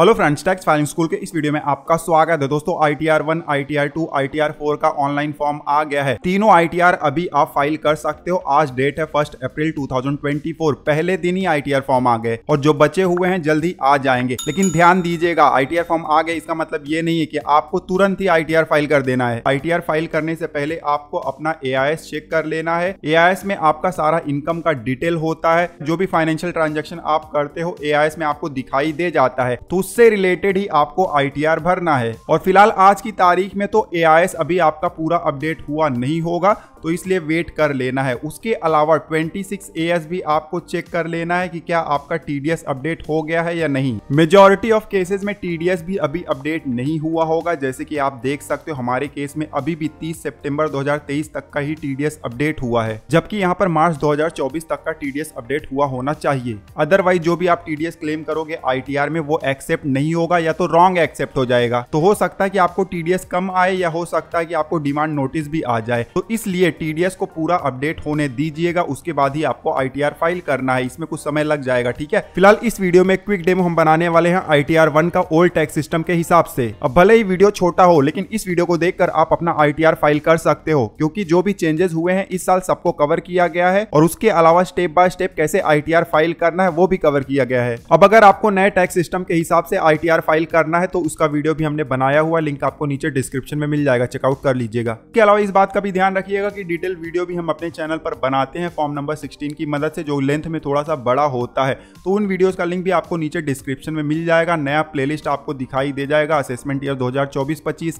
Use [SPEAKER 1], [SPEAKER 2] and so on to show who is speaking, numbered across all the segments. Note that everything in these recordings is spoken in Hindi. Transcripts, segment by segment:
[SPEAKER 1] hello friends tax filing school के इस वीडियो में आपका स्वागत है दोस्तों I T R one I T R two I T R four का ऑनलाइन फॉर्म आ गया है तीनों आई टी आर अभी आप फाइल कर सकते हो आज डेट है फर्स्ट अप्रैल 2024 पहले दिन ही आई टी आर फॉर्म आ गए और जो बचे हुए हैं जल्दी आ जाएंगे लेकिन ध्यान दीजिएगा आई टी आर फॉर्म आ गए इसका मतलब ये नहीं है की आपको तुरंत ही आई टी आर फाइल कर देना है आई टी आर फाइल करने से पहले आपको अपना ए आई एस चेक कर लेना है ए आई एस में आपका सारा इनकम का डिटेल होता है जो भी फाइनेंशियल ट्रांजेक्शन आप करते हो ए आई एस में आपको दिखाई दे जाता है तो उससे रिलेटेड ही आपको आई भरना है और फिलहाल आज की तारीख में तो ए अभी आपका पूरा अपडेट हुआ नहीं होगा तो इसलिए वेट कर लेना है उसके अलावा 26 सिक्स भी आपको चेक कर लेना है कि क्या आपका टी अपडेट हो गया है या नहीं मेजोरिटी ऑफ केसेस में टी भी अभी अपडेट नहीं हुआ होगा जैसे कि आप देख सकते हो हमारे केस में अभी भी 30 सितंबर 2023 तक का ही टी अपडेट हुआ है जबकि यहाँ पर मार्च 2024 तक का टी अपडेट हुआ होना चाहिए अदरवाइज जो भी आप टी क्लेम करोगे आई में वो एक्सेप्ट एक्सेप्ट नहीं होगा या तो रॉन्ग एक्सेप्ट हो जाएगा तो हो सकता है कि आपको टीडीएस कम आए या हो सकता है कि आपको डिमांड नोटिस भी आ जाए तो इसलिए टीडीएस को पूरा अपडेट होने दीजिएगा उसके बाद ही आपको आईटीआर फाइल करना है इसमें कुछ समय लग जाएगा ठीक है फिलहाल इस वीडियो में क्विक डेमो हम बनाने वाले हैं आई टी का ओल्ड टैक्स सिस्टम के हिसाब से अब भले ही वीडियो छोटा हो लेकिन इस वीडियो को देख आप अपना आई फाइल कर सकते हो क्योंकि जो भी चेंजेस हुए हैं इस साल सबको कवर किया गया है और उसके अलावा स्टेप बाय स्टेप कैसे आई फाइल करना है वो भी कवर किया गया है अब अगर आपको नए टैक्स सिस्टम के हिसाब हिसाब से आई फाइल करना है तो उसका वीडियो भी हमने बनाया हुआ लिंक आपको नीचे डिस्क्रिप्शन में मिल जाएगा चेकआउट कर लीजिएगा इसके अलावा इस बात का भी ध्यान रखिएगा कि डिटेल वीडियो भी हम अपने चैनल पर बनाते हैं फॉर्म नंबर सिक्सटीन की मदद से जो लेंथ में थोड़ा सा बड़ा होता है तो उन वीडियोज का लिंक भी आपको नीचे डिस्क्रिप्शन में मिल जाएगा नया प्ले आपको दिखाई दे जाएगा असेसमेंट ईयर दो हजार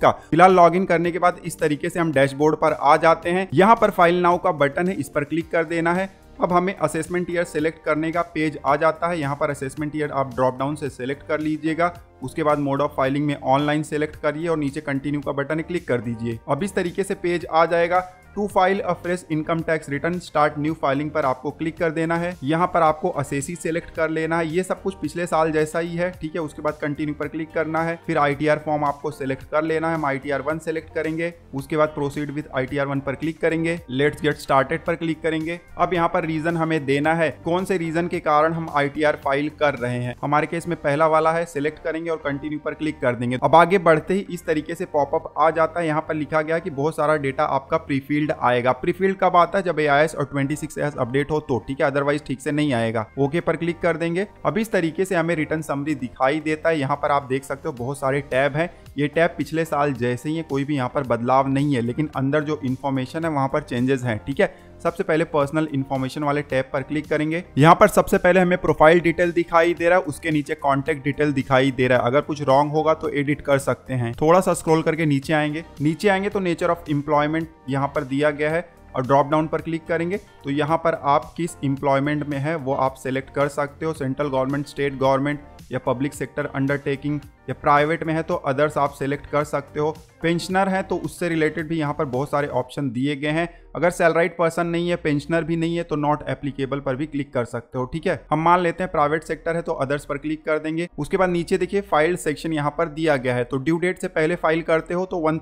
[SPEAKER 1] का फिलहाल लॉग करने के बाद इस तरीके से हम डैशबोर्ड पर आ जाते हैं यहाँ पर फाइल नाउ का बटन है इस पर क्लिक कर देना है अब हमें असेसमेंट ईयर सेलेक्ट करने का पेज आ जाता है यहाँ पर असेसमेंट ईयर आप ड्रॉप डाउन से सेलेक्ट कर लीजिएगा उसके बाद मोड ऑफ फाइलिंग में ऑनलाइन सेलेक्ट करिए और नीचे कंटिन्यू का बटन क्लिक कर दीजिए अब इस तरीके से पेज आ जाएगा to file a fresh income tax return start new filing पर आपको क्लिक कर देना है यहाँ पर आपको असेसी सेलेक्ट कर लेना है ये सब कुछ पिछले साल जैसा ही है ठीक है उसके बाद कंटिन्यू पर क्लिक करना है फिर आई फॉर्म आपको सिलेक्ट कर लेना है हम आई टी सेलेक्ट करेंगे उसके बाद प्रोसीड विद आई टी पर क्लिक करेंगे लेट्स गेट स्टार्टेड पर क्लिक करेंगे अब यहाँ पर रीजन हमें देना है कौन से रीजन के कारण हम आई फाइल कर रहे हैं हमारे केस में पहला वाला है सिलेक्ट करेंगे और कंटिन्यू पर क्लिक कर देंगे अब आगे बढ़ते ही इस तरीके से पॉपअप आ जाता है यहाँ पर लिखा गया कि बहुत सारा डेटा आपका प्रीफीड प्रीफील्ड आएगा प्रीफील्ड कब आता है जब ए और ट्वेंटी अपडेट हो तो ठीक है अदरवाइज ठीक से नहीं आएगा ओके पर क्लिक कर देंगे अब इस तरीके से हमें रिटर्न समरी दिखाई देता है यहाँ पर आप देख सकते हो बहुत सारे टैब हैं ये टैब पिछले साल जैसे ही है कोई भी यहाँ पर बदलाव नहीं है लेकिन अंदर जो इन्फॉर्मेशन है वहाँ पर चेंजेस हैं ठीक है सबसे पहले पर्सनल इन्फॉर्मेशन वाले टैब पर क्लिक करेंगे यहाँ पर सबसे पहले हमें प्रोफाइल डिटेल दिखाई दे रहा है उसके नीचे कॉन्टेक्ट डिटेल दिखाई दे रहा है अगर कुछ रॉन्ग होगा तो एडिट कर सकते हैं थोड़ा सा स्क्रोल करके नीचे आएंगे नीचे आएंगे तो नेचर ऑफ एम्प्लॉयमेंट यहाँ पर दिया गया है और ड्रॉप डाउन पर क्लिक करेंगे तो यहाँ पर आप किस एम्प्लॉयमेंट में है वो आप सेलेक्ट कर सकते हो सेंट्रल गवर्नमेंट स्टेट गवर्नमेंट या पब्लिक सेक्टर अंडरटेकिंग या प्राइवेट में है तो अदर्स आप सेलेक्ट कर सकते हो पेंशनर है तो उससे रिलेटेड भी यहाँ पर बहुत सारे ऑप्शन दिए गए हैं अगर सैलराइड पर्सन नहीं है पेंशनर भी नहीं है तो नॉट एप्लीकेबल पर भी क्लिक कर सकते हो ठीक है हम मान लेते हैं प्राइवेट सेक्टर है तो अदर्स पर क्लिक कर देंगे उसके बाद नीचे देखिए फाइल सेक्शन यहाँ पर दिया गया है तो ड्यू डेट से पहले फाइल करते हो तो वन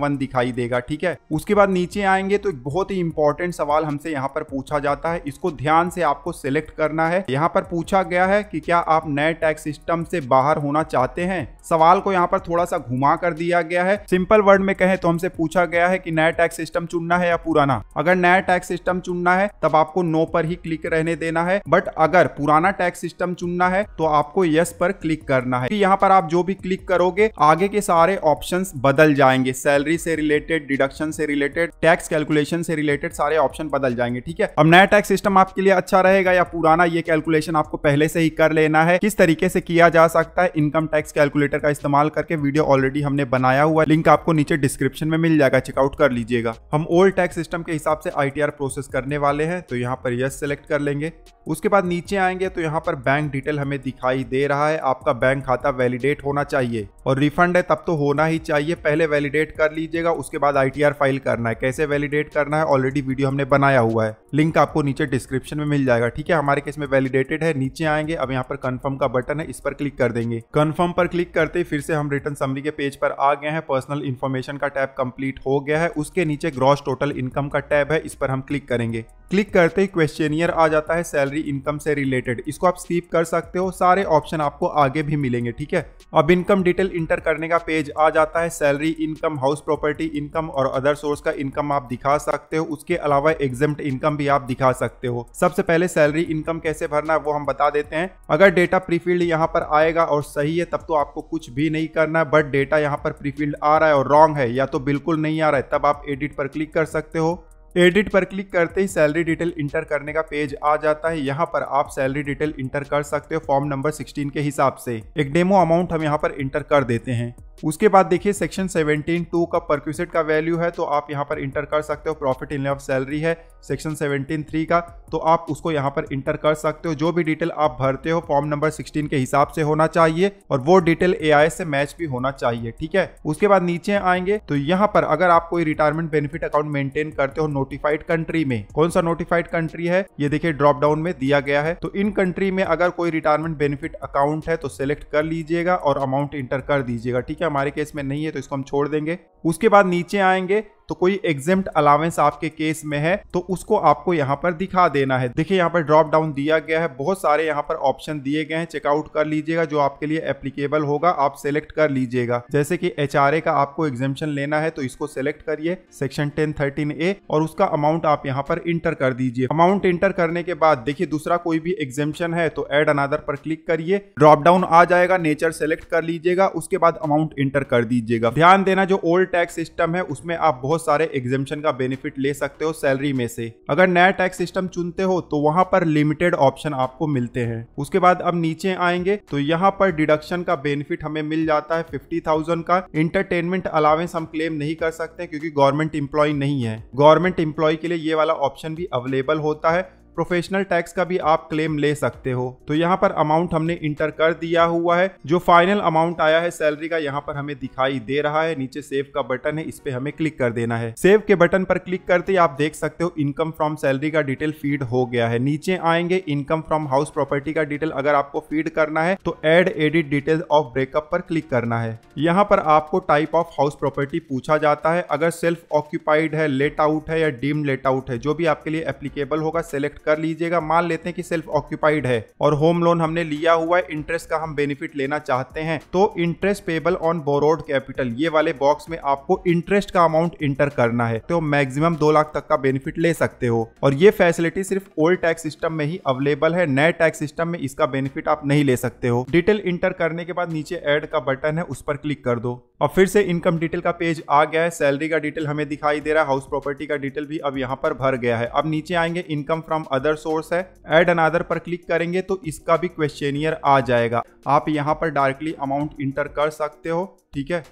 [SPEAKER 1] वन दिखाई देगा ठीक है उसके बाद नीचे आएंगे तो एक बहुत ही इंपॉर्टेंट सवाल हमसे यहाँ पर पूछा जाता है इसको ध्यान से आपको सिलेक्ट करना है यहाँ पर पूछा गया है कि क्या आप नए टैक्स सिस्टम से बाहर होना चाहते हैं सवाल को यहाँ पर थोड़ा सा घुमा कर दिया गया है सिंपल वर्ड में कहें तो हमसे पूछा गया है कि नया टैक्स सिस्टम चुनना है या पुराना अगर नया टैक्स सिस्टम चुनना है तब आपको नो पर ही क्लिक रहने देना है बट अगर पुराना टैक्स सिस्टम चुनना है तो आपको यस पर क्लिक करना है यहाँ पर आप जो भी क्लिक करोगे आगे के सारे ऑप्शन बदल जाएंगे सैलरी से रिलेटेड डिडक्शन से रिलेटेड टैक्स कैलकुलेशन से रिलेटेड सारे ऑप्शन बदल जाएंगे ठीक है अब नया टैक्स सिस्टम आपके लिए अच्छा रहेगा या पुराना ये कैलकुलेशन आपको पहले से ही कर लेना है किस तरीके से किया जा सकता है इनकम टैक्स कैलकुलेट क्रिएटर का इस्तेमाल करके वीडियो ऑलरेडी हमने बनाया हुआ लिंक आपको नीचे डिस्क्रिप्शन में मिल जाएगा चेकआउट कर लीजिएगा हम ओल्ड टैक्स सिस्टम के हिसाब से आई प्रोसेस करने वाले हैं तो यहाँ पर यस सेलेक्ट कर लेंगे उसके बाद नीचे आएंगे तो यहाँ पर बैंक डिटेल हमें दिखाई दे रहा है आपका बैंक खाता वैलिडेट होना चाहिए और रिफंड है तब तो होना ही चाहिए पहले वैलिडेट कर लीजिएगा उसके बाद आईटीआर फाइल करना है कैसे वैलिडेट करना है ऑलरेडी वीडियो हमने बनाया हुआ है लिंक आपको नीचे डिस्क्रिप्शन में मिल जाएगा ठीक है हमारे केस में वैलिडेटेड है नीचे आएंगे अब यहाँ पर कंफर्म का बटन है इस पर क्लिक कर देंगे कन्फर्म पर क्लिक करते ही फिर से हम रिटर्न समरी के पेज पर आ गए हैं पर्सनल इन्फॉर्मेशन का टैब कम्प्लीट हो गया है उसके नीचे ग्रॉस टोटल इनकम का टैब है इस पर हम क्लिक करेंगे क्लिक करते ही क्वेश्चनियर आ जाता है सैलरी इनकम से रिलेटेड इसको आप स्कीप कर सकते हो सारे ऑप्शन आपको आगे भी मिलेंगे ठीक है अब इनकम डिटेल इंटर करने का पेज आ जाता है salary income house property income और अदर सोर्स का इनकम आप दिखा सकते हो उसके अलावा एग्जाम इनकम भी आप दिखा सकते हो सबसे पहले सैलरी इनकम कैसे भरना है वो हम बता देते हैं अगर डेटा प्रीफील्ड यहाँ पर आएगा और सही है तब तो आपको कुछ भी नहीं करना है बट डेटा यहाँ पर प्रीफील्ड आ रहा है और रॉन्ग है या तो बिल्कुल नहीं आ रहा है तब आप एडिट पर क्लिक कर सकते हो एडिट पर क्लिक करते ही सैलरी डिटेल इंटर करने का पेज आ जाता है यहाँ पर आप सैलरी डिटेल इंटर कर सकते हो फॉर्म नंबर 16 के हिसाब से एक डेमो अमाउंट हम यहाँ पर इंटर कर देते हैं उसके बाद देखिए सेक्शन 17 टू का परक्यूसेट का वैल्यू है तो आप यहाँ पर इंटर कर सकते हो प्रॉफिट इन ऑफ सैलरी है सेक्शन 17 थ्री का तो आप उसको यहाँ पर इंटर कर सकते हो जो भी डिटेल आप भरते हो फॉर्म नंबर 16 के हिसाब से होना चाहिए और वो डिटेल ए से मैच भी होना चाहिए ठीक है उसके बाद नीचे आएंगे तो यहाँ पर अगर आप कोई रिटायरमेंट बेनिफिट अकाउंट मेंटेन करते हो नोटिफाइड कंट्री में कौन सा नोटिफाइड कंट्री है ये देखिए ड्रॉप डाउन में दिया गया है तो इन कंट्री में अगर कोई रिटायरमेंट बेनिफिट अकाउंट है तो सेलेक्ट कर लीजिएगा और अमाउंट इंटर कर दीजिएगा ठीक है हमारे केस में नहीं है तो इसको हम छोड़ देंगे उसके बाद नीचे आएंगे तो कोई एग्जेम्प्ट अलावेंस आपके केस में है तो उसको आपको यहाँ पर दिखा देना है देखिए यहाँ पर ड्रॉप डाउन दिया गया है बहुत सारे यहाँ पर ऑप्शन दिए गए हैं चेकआउट कर लीजिएगा जो आपके लिए एप्लीकेबल होगा आप सेलेक्ट कर लीजिएगा जैसे कि एच का आपको एग्जेम्पन लेना है तो इसको सेलेक्ट करिए सेक्शन टेन थर्टीन ए और उसका अमाउंट आप यहाँ पर इंटर कर दीजिए अमाउंट इंटर करने के बाद देखिए दूसरा कोई भी एग्जेम्पन है तो एड अनादर पर क्लिक करिए ड्रॉप डाउन आ जाएगा नेचर सेलेक्ट कर लीजिएगा उसके बाद अमाउंट इंटर कर दीजिएगा ध्यान देना जो ओल्ड टैक्स सिस्टम है उसमें आप बहुत सारे एग्जेम्पन का बेनिफिट ले सकते हो सैलरी में से अगर नया टैक्स सिस्टम चुनते हो तो वहाँ पर लिमिटेड ऑप्शन आपको मिलते हैं उसके बाद अब नीचे आएंगे तो यहाँ पर डिडक्शन का बेनिफिट हमें मिल जाता है फिफ्टी थाउजेंड का इंटरटेनमेंट अलावेंस हम क्लेम नहीं कर सकते क्योंकि गवर्नमेंट इंप्लॉय नहीं है गवर्नमेंट इंप्लॉय के लिए ये वाला ऑप्शन भी अवेलेबल होता है प्रोफेशनल टैक्स का भी आप क्लेम ले सकते हो तो यहाँ पर अमाउंट हमने इंटर कर दिया हुआ है जो फाइनल अमाउंट आया है सैलरी का यहाँ पर हमें दिखाई दे रहा है नीचे सेव का बटन है इस पे हमें क्लिक कर देना है सेव के बटन पर क्लिक करते ही आप देख सकते हो इनकम फ्रॉम सैलरी का डिटेल फीड हो गया है नीचे आएंगे इनकम फ्रॉम हाउस प्रॉपर्टी का डिटेल अगर आपको फीड करना है तो add edit detail of breakup पर क्लिक करना है यहाँ पर आपको टाइप ऑफ हाउस प्रॉपर्टी पूछा जाता है अगर सेल्फ ऑक्यूपाइड है लेट आउट है या डीम लेट आउट है जो भी आपके लिए एप्लीकेबल होगा सेलेक्ट कर लीजिएगा मान लेते हैं कि सेल्फ ऑक्यूपाइड है और होम लोन हमने लिया हुआ है इंटरेस्ट का हम बेनिफिट लेना चाहते हैं तो interest payable on borrowed capital ये वाले बॉक्स में आपको इंटरेस्ट का अमाउंट इंटर करना है तो मैक्सिमम दो लाख तक का बेनिफिट ले सकते हो और ये फैसिलिटी सिर्फ ओल्ड टैक्स सिस्टम में ही अवेलेबल है नए टैक्स सिस्टम में इसका बेनिफिट आप नहीं ले सकते हो डिटेल इंटर करने के बाद नीचे एड का बटन है उस पर क्लिक कर दो और फिर से इनकम डिटेल का पेज आ गया है सैलरी का डिटेल हमें दिखाई दे रहा है हाउस प्रॉपर्टी का डिटेल भी अब यहाँ पर भर गया है अब नीचे आएंगे इनकम फ्रॉम अदर सोर्स है एड अनादर पर क्लिक करेंगे तो इसका भी क्वेश्चनियर आ जाएगा आप यहाँ पर डायरेक्टली अमाउंट इंटर कर सकते हो ठीक है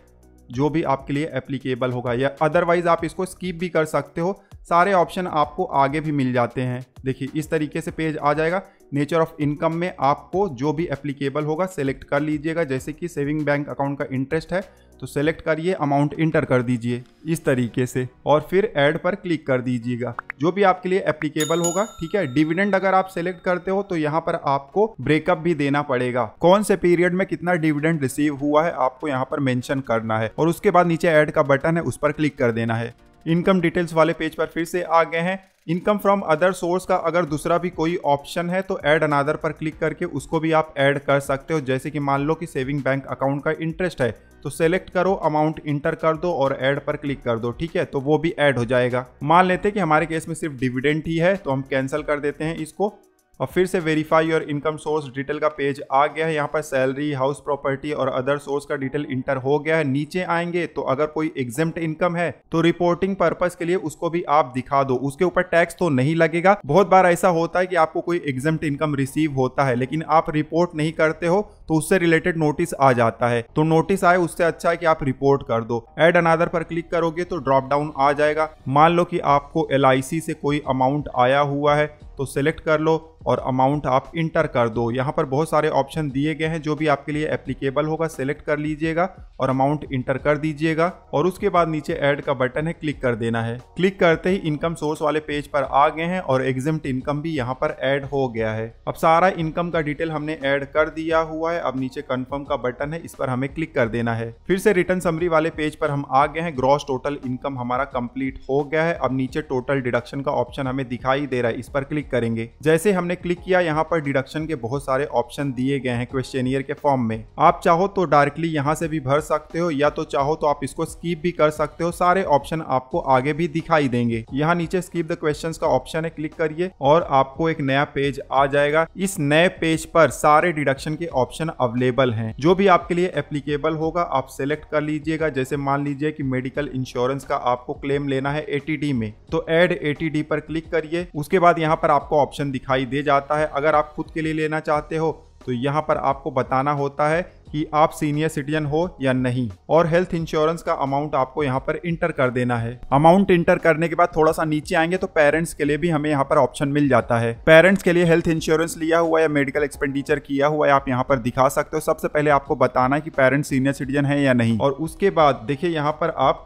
[SPEAKER 1] जो भी आपके लिए एप्लीकेबल होगा या अदरवाइज आप इसको स्कीप भी कर सकते हो सारे ऑप्शन आपको आगे भी मिल जाते हैं देखिए इस तरीके से पेज आ जाएगा नेचर ऑफ इनकम में आपको जो भी एप्लीकेबल होगा सेलेक्ट कर लीजिएगा जैसे कि सेविंग बैंक अकाउंट का इंटरेस्ट है तो सेलेक्ट करिए अमाउंट इंटर कर दीजिए इस तरीके से और फिर ऐड पर क्लिक कर दीजिएगा जो भी आपके लिए एप्लीकेबल होगा ठीक है डिविडेंड अगर आप सेलेक्ट करते हो तो यहाँ पर आपको ब्रेकअप भी देना पड़ेगा कौन से पीरियड में कितना डिविडेंड रिसीव हुआ है आपको यहाँ पर मैंशन करना है और उसके बाद नीचे एड का बटन है उस पर क्लिक कर देना है इनकम डिटेल्स वाले पेज पर फिर से आ गए हैं इनकम फ्रॉम अदर सोर्स का अगर दूसरा भी कोई ऑप्शन है तो ऐड अनादर पर क्लिक करके उसको भी आप ऐड कर सकते हो जैसे कि मान लो कि सेविंग बैंक अकाउंट का इंटरेस्ट है तो सेलेक्ट करो अमाउंट इंटर कर दो और ऐड पर क्लिक कर दो ठीक है तो वो भी ऐड हो जाएगा मान लेते हैं कि हमारे केस में सिर्फ डिविडेंट ही है तो हम कैंसिल कर देते हैं इसको और फिर से verify your income source detail का पेज आ गया है यहाँ पर सैलरी हाउस प्रॉपर्टी और अदर सोर्स का डिटेल इंटर हो गया है नीचे आएंगे तो अगर कोई एग्जाम इनकम है तो रिपोर्टिंग पर्पज के लिए उसको भी आप दिखा दो उसके ऊपर टैक्स तो नहीं लगेगा बहुत बार ऐसा होता है कि आपको कोई एग्जाम इनकम रिसीव होता है लेकिन आप रिपोर्ट नहीं करते हो तो उससे रिलेटेड नोटिस आ जाता है तो नोटिस आए उससे अच्छा है कि आप रिपोर्ट कर दो एड अनादर पर क्लिक करोगे तो ड्रॉप डाउन आ जाएगा मान लो कि आपको एल से कोई अमाउंट आया हुआ है तो सेलेक्ट कर लो और अमाउंट आप इंटर कर दो यहाँ पर बहुत सारे ऑप्शन दिए गए हैं जो भी आपके लिए एप्लीकेबल होगा सेलेक्ट कर लीजिएगा और अमाउंट इंटर कर दीजिएगा और उसके बाद नीचे ऐड का बटन है क्लिक कर देना है क्लिक करते ही इनकम सोर्स वाले पेज पर आ गए हैं और एग्जिम्ट इनकम भी यहाँ पर ऐड हो गया है अब सारा इनकम का डिटेल हमने ऐड कर दिया हुआ है अब नीचे कन्फर्म का बटन है इस पर हमें क्लिक कर देना है फिर से रिटर्न समरी वाले पेज पर हम आ गए हैं ग्रॉस टोटल इनकम हमारा कंप्लीट हो गया है अब नीचे टोटल डिडक्शन का ऑप्शन हमें दिखाई दे रहा है इस पर क्लिक करेंगे जैसे हमने क्लिक किया यहाँ पर डिडक्शन के बहुत सारे ऑप्शन दिए गए हैं क्वेश्चनियर के फॉर्म में आप चाहो तो डायरेक्टली यहाँ से भी भर सकते हो या तो चाहो तो आप इसको स्कीप भी कर सकते हो सारे ऑप्शन आपको आगे भी दिखाई देंगे यहाँ नीचे स्कीप द क्वेश्चन का ऑप्शन है क्लिक करिए और आपको एक नया पेज आ जाएगा इस नए पेज पर सारे डिडक्शन के ऑप्शन अवेलेबल है जो भी आपके लिए एप्लीकेबल होगा आप सेलेक्ट कर लीजिएगा जैसे मान लीजिए की मेडिकल इंश्योरेंस का आपको क्लेम लेना है एटीडी में तो एड एटीडी पर क्लिक करिए उसके बाद यहाँ पर आपको ऑप्शन दिखाई दे जाता है अगर आप खुद के लिए लेना चाहते हो तो यहाँ पर आपको बताना होता है कि आप सीनियर सिटीजन हो या नहीं और हेल्थ इंश्योरेंस का अमाउंट आपको यहाँ पर इंटर कर देना है अमाउंट इंटर करने के बाद थोड़ा सा नीचे आएंगे तो पेरेंट्स के लिए भी हमें यहाँ पर ऑप्शन मिल जाता है पेरेंट्स के लिए हेल्थ इंश्योरेंस लिया हुआ या मेडिकल एक्सपेंडिचर किया हुआ है आप यहाँ पर दिखा सकते हो सबसे पहले आपको बताना है कि पेरेंट्स सीनियर सिटीजन है या नहीं और उसके बाद देखिये यहाँ पर आप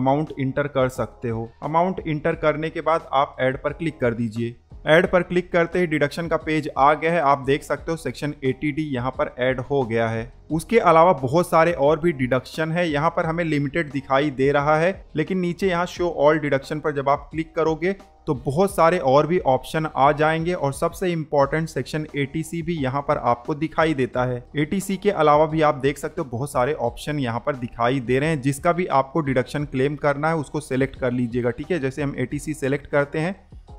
[SPEAKER 1] अमाउंट इंटर कर सकते हो अमाउंट इंटर करने के बाद आप एड पर क्लिक कर दीजिए ऐड पर क्लिक करते ही डिडक्शन का पेज आ गया है आप देख सकते हो सेक्शन ए डी यहाँ पर ऐड हो गया है उसके अलावा बहुत सारे और भी डिडक्शन है यहाँ पर हमें लिमिटेड दिखाई दे रहा है लेकिन नीचे यहाँ शो ऑल डिडक्शन पर जब आप क्लिक करोगे तो बहुत सारे और भी ऑप्शन आ जाएंगे और सबसे इम्पॉर्टेंट सेक्शन ए भी यहाँ पर आपको दिखाई देता है ए के अलावा भी आप देख सकते हो बहुत सारे ऑप्शन यहाँ पर दिखाई दे रहे हैं जिसका भी आपको डिडक्शन क्लेम करना है उसको सेलेक्ट कर लीजिएगा ठीक है जैसे हम ए सेलेक्ट करते हैं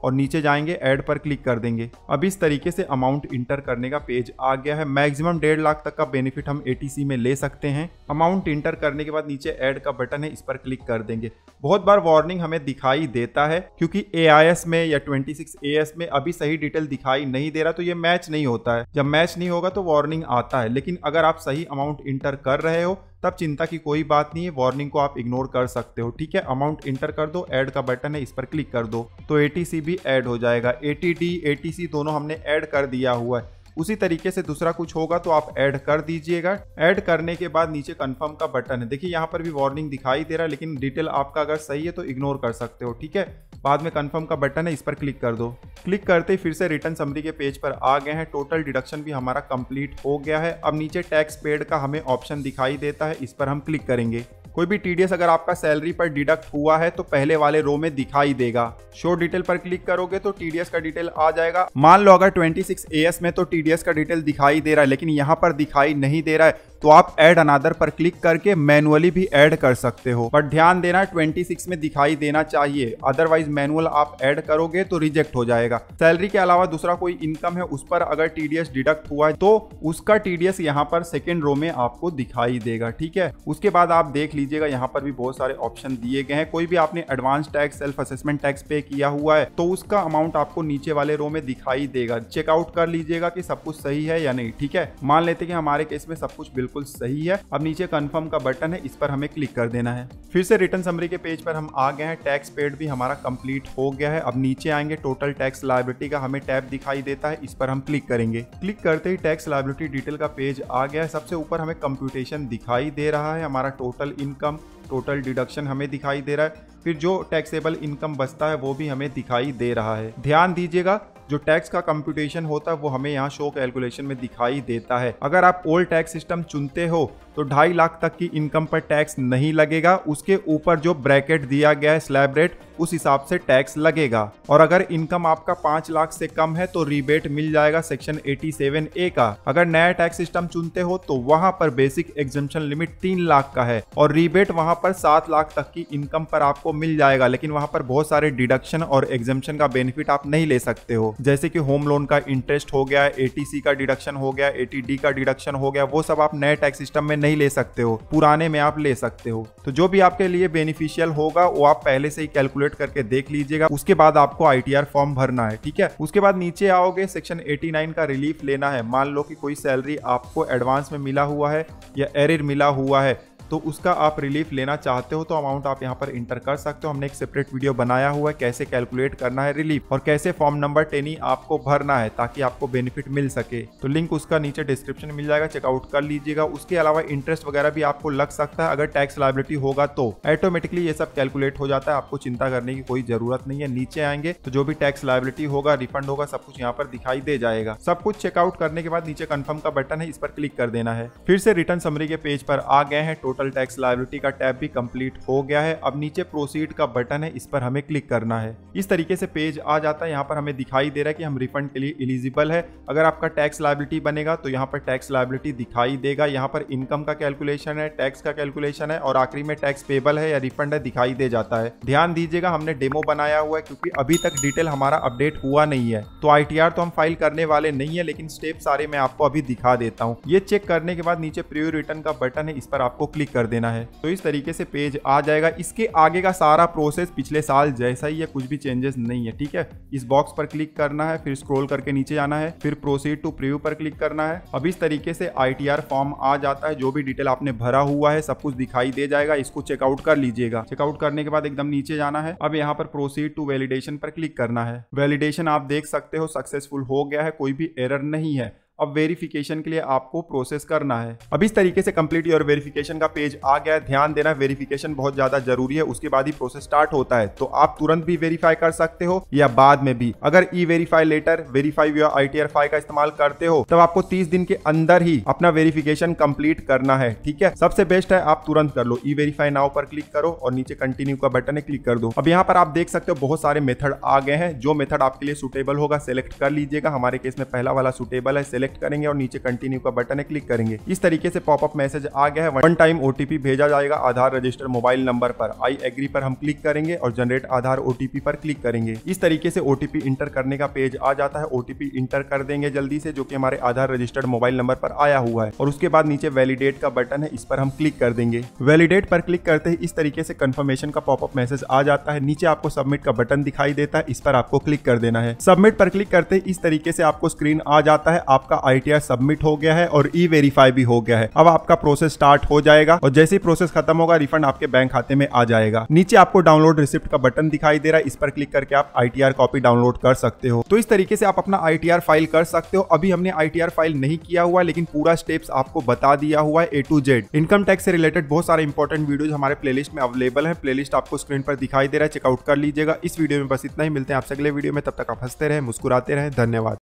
[SPEAKER 1] और नीचे जाएंगे ऐड पर क्लिक कर देंगे अब इस तरीके से अमाउंट इंटर करने का पेज आ गया है मैक्सिमम डेढ़ लाख तक का बेनिफिट हम एटीसी में ले सकते हैं अमाउंट इंटर करने के बाद नीचे ऐड का बटन है इस पर क्लिक कर देंगे बहुत बार वार्निंग हमें दिखाई देता है क्योंकि ए में या ट्वेंटी सिक्स में अभी सही डिटेल दिखाई नहीं दे रहा तो ये मैच नहीं होता है जब मैच नहीं होगा तो वार्निंग आता है लेकिन अगर आप सही अमाउंट इंटर कर रहे हो तब चिंता की कोई बात नहीं है वार्निंग को आप इग्नोर कर सकते हो ठीक है अमाउंट इंटर कर दो ऐड का बटन है इस पर क्लिक कर दो तो ए भी ऐड हो जाएगा ए टी दोनों हमने ऐड कर दिया हुआ है उसी तरीके से दूसरा कुछ होगा तो आप ऐड कर दीजिएगा ऐड करने के बाद नीचे कन्फर्म का बटन है देखिए यहाँ पर भी वार्निंग दिखाई दे रहा है लेकिन डिटेल आपका अगर सही है तो इग्नोर कर सकते हो ठीक है बाद में कन्फर्म का बटन है इस पर क्लिक कर दो क्लिक करते ही फिर से रिटर्न समरी के पेज पर आ गए हैं टोटल डिडक्शन भी हमारा कंप्लीट हो गया है अब नीचे टैक्स पेड का हमें ऑप्शन दिखाई देता है इस पर हम क्लिक करेंगे कोई भी टीडीएस अगर आपका सैलरी पर डिडक्ट हुआ है तो पहले वाले रो में दिखाई देगा शो डिटेल पर क्लिक करोगे तो टीडीएस का डिटेल आ जाएगा मान लो अगर ट्वेंटी सिक्स में तो टीडीएस का डिटेल दिखाई दे रहा है लेकिन यहाँ पर दिखाई नहीं दे रहा है तो आप एड अनादर पर क्लिक करके मैनुअली भी एड कर सकते हो बट ध्यान देना 26 में दिखाई देना चाहिए अदरवाइज मैनुअल आप एड करोगे तो रिजेक्ट हो जाएगा सैलरी के अलावा दूसरा कोई इनकम है उस पर अगर टीडीएस डिडक्ट हुआ है तो उसका टीडीएस यहाँ पर सेकेंड रो में आपको दिखाई देगा ठीक है उसके बाद आप देख लीजिएगा यहाँ पर भी बहुत सारे ऑप्शन दिए गए हैं कोई भी आपने advance tax self assessment tax pay किया हुआ है तो उसका अमाउंट आपको नीचे वाले रो में दिखाई देगा चेकआउट कर लीजिएगा कि सब कुछ सही है या नहीं ठीक है मान लेते कि हमारे केस में सब कुछ बिल्कुल बिल्कुल सही है अब नीचे कन्फर्म का बटन है इस पर हमें क्लिक कर देना है फिर से रिटर्न समरी के पेज पर हम आ गए हैं टैक्स पेड भी हमारा कंप्लीट हो गया है अब नीचे आएंगे टोटल टैक्स लाइब्रिटी का हमें टैब दिखाई देता है इस पर हम क्लिक करेंगे क्लिक करते ही टैक्स लाइब्रिटी डिटेल का पेज आ गया है सबसे ऊपर हमें कंप्यूटेशन दिखाई दे रहा है हमारा टोटल इनकम टोटल डिडक्शन हमें दिखाई दे रहा है फिर जो टैक्सेबल इनकम बचता है वो भी हमें दिखाई दे रहा है ध्यान दीजिएगा जो टैक्स का कंप्यूटेशन होता है वो हमें यहाँ शो कैलकुलेशन में दिखाई देता है अगर आप ओल्ड टैक्स सिस्टम चुनते हो तो ढाई लाख तक की इनकम पर टैक्स नहीं लगेगा उसके ऊपर जो ब्रैकेट दिया गया है स्लैब रेट उस हिसाब से टैक्स लगेगा और अगर इनकम आपका पांच लाख से कम है तो रिबेट मिल जाएगा सेक्शन 87 ए का अगर नया टैक्स सिस्टम चुनते हो तो वहां पर बेसिक एग्जामेशन लिमिट तीन लाख का है और रिबेट वहाँ पर सात लाख तक की इनकम पर आपको मिल जाएगा लेकिन वहाँ पर बहुत सारे डिडक्शन और एग्जामेशन का बेनिफिट आप नहीं ले सकते हो जैसे की होम लोन का इंटरेस्ट हो गया एटीसी का डिडक्शन हो गया एटीडी का डिडक्शन हो गया वो सब आप नए टैक्स सिस्टम में नहीं ले सकते हो पुराने में आप ले सकते हो तो जो भी आपके लिए बेनिफिशियल होगा वो आप पहले से ही कैलकुलेट करके देख लीजिएगा उसके बाद आपको आई फॉर्म भरना है ठीक है उसके बाद नीचे आओगे सेक्शन एटी का रिलीफ लेना है मान लो कि कोई सैलरी आपको एडवांस में मिला हुआ है या एरिर मिला हुआ है तो उसका आप रिलीफ लेना चाहते हो तो अमाउंट आप यहाँ पर इंटर कर सकते हो हमने एक सेपरेट वीडियो बनाया हुआ है कैसे कैलकुलेट करना है रिलीफ और कैसे फॉर्म नंबर ही आपको भरना है ताकि आपको बेनिफिट मिल सके तो लिंक उसका नीचे डिस्क्रिप्शन मिल जाएगा चेकआउट कर लीजिएगा उसके अलावा इंटरेस्ट वगैरह भी आपको लग सकता है अगर टैक्स लाइबिलिटी होगा तो ऑटोमेटिकली ये सब कैलकुलेट हो जाता है आपको चिंता करने की कोई जरूरत नहीं है नीचे आएंगे तो जो भी टैक्स लाइबिलिटी होगा रिफंड होगा सब कुछ यहाँ पर दिखाई दे जाएगा सब कुछ चेकआउट करने के बाद नीचे कन्फर्म का बटन है इस पर क्लिक कर देना है फिर से रिटर्न समरी के पेज पर आ गए हैं टोटल टैक्स लाइबिलिटी का टैब भी कंप्लीट हो गया है अब नीचे प्रोसीड का बटन है इस पर हमें क्लिक करना है इस तरीके से पेज आ जाता है यहाँ पर हमें दिखाई दे रहा है कि हम रिफंड के लिए एलिजिबल है अगर आपका टैक्स लाइबिलिटी बनेगा तो यहाँ पर टैक्स लाइबिलिटी दिखाई देगा यहाँ पर इनकम का कैलकुलेशन है टैक्स का कैलकुलेशन है और आखिरी में टैक्स पेबल है या रिफंड है दिखाई दे जाता है ध्यान दीजिएगा हमने डेमो बनाया हुआ है क्योंकि अभी तक डिटेल हमारा अपडेट हुआ नहीं है तो आई तो हम फाइल करने वाले नहीं है लेकिन स्टेप सारे मैं आपको अभी दिखा देता हूँ ये चेक करने के बाद नीचे प्रियो रिटर्न का बटन है इस पर आपको क्लिक क्लिक कर देना है तो इस तरीके से पेज आ जाएगा इसके आगे का सारा प्रोसेस पिछले साल जैसा ही है कुछ भी चेंजेस नहीं है ठीक है इस बॉक्स पर क्लिक करना है फिर स्क्रोल करके नीचे जाना है फिर प्रोसीड टू प्रीव्यू पर क्लिक करना है अब इस तरीके से आई फॉर्म आ जाता है जो भी डिटेल आपने भरा हुआ है सब कुछ दिखाई दे जाएगा इसको चेकआउट कर लीजिएगा चेकआउट करने के बाद एकदम नीचे जाना है अब यहाँ पर प्रोसीड टू वैलिडेशन पर क्लिक करना है वैलिडेशन आप देख सकते हो सक्सेसफुल हो गया है कोई भी एरर नहीं है अब वेरिफिकेशन के लिए आपको प्रोसेस करना है अब इस तरीके से कंप्लीट योर वेरिफिकेशन का पेज आ गया है ध्यान देना वेरिफिकेशन बहुत ज्यादा जरूरी है उसके बाद ही प्रोसेस स्टार्ट होता है तो आप तुरंत भी वेरीफाई कर सकते हो या बाद में भी अगर ई वेरीफाई लेटर वेरीफाई या आई का इस्तेमाल करते हो तब आपको तीस दिन के अंदर ही अपना वेरिफिकेशन कम्प्लीट करना है ठीक है सबसे बेस्ट है आप तुरंत कर लो ई वेरीफाई नाव पर क्लिक करो और नीचे कंटिन्यू का बटन है क्लिक कर दो अब यहाँ पर आप देख सकते हो बहुत सारे मेथड आ गए हैं जो मेथड आपके लिए सुटेबल होगा सिलेक्ट कर लीजिएगा हमारे केस में पहला वाला सुटेबल है सिलेक्ट सेलेक्ट करेंगे और नीचे कंटिन्यू का बटन है क्लिक करेंगे इस तरीके से पॉपअप मैसेज आ गया है वन टाइम ओटीपी भेजा जाएगा आधार रजिस्टर मोबाइल नंबर पर आई एग्री पर हम क्लिक करेंगे और जनरेट आधार ओटीपी पर क्लिक करेंगे इस तरीके से ओटीपी इंटर करने का पेज आ जाता है ओटीपी इंटर कर देंगे जल्दी से जो कि हमारे आधार रजिस्टर्ड मोबाइल नंबर पर आया हुआ है और उसके बाद नीचे वैलिडेट का बटन है इस पर हम क्लिक कर देंगे वैलिडेट पर क्लिक करते ही इस तरीके से कंफर्मेशन का पॉपअप मैसेज आ जाता है नीचे आपको सबमिट का बटन दिखाई देता है इस पर आपको क्लिक कर देना है सबमिट पर क्लिक करते ही इस तरीके से आपको स्क्रीन आ जाता है आपका आपका आई सबमिट हो गया है और ई वेरीफाई भी हो गया है अब आपका प्रोसेस स्टार्ट हो जाएगा और जैसे ही प्रोसेस खत्म होगा रिफंड आपके बैंक खाते में आ जाएगा नीचे आपको डाउनलोड रिसिप्ट का बटन दिखाई दे रहा है इस पर क्लिक करके आप आई कॉपी डाउनलोड कर सकते हो तो इस तरीके से आप अपना आई फाइल कर सकते हो अभी हमने आई फाइल नहीं किया हुआ लेकिन पूरा स्टेप्स आपको बता दिया हुआ है A to Z income tax से रिलेटेड बहुत सारे इंपॉर्टेंट वीडियोज हमारे प्लेलिस्ट में अवेलेबल है प्लेलिस्ट आपको स्क्रीन पर दिखाई दे रहा है चेकआउट कर लीजिएगा इस वीडियो में बस इतना ही मिलते हैं आपसे अगले वीडियो में तब तक आप हंसते रहे मुस्कुराते रहे धन्यवाद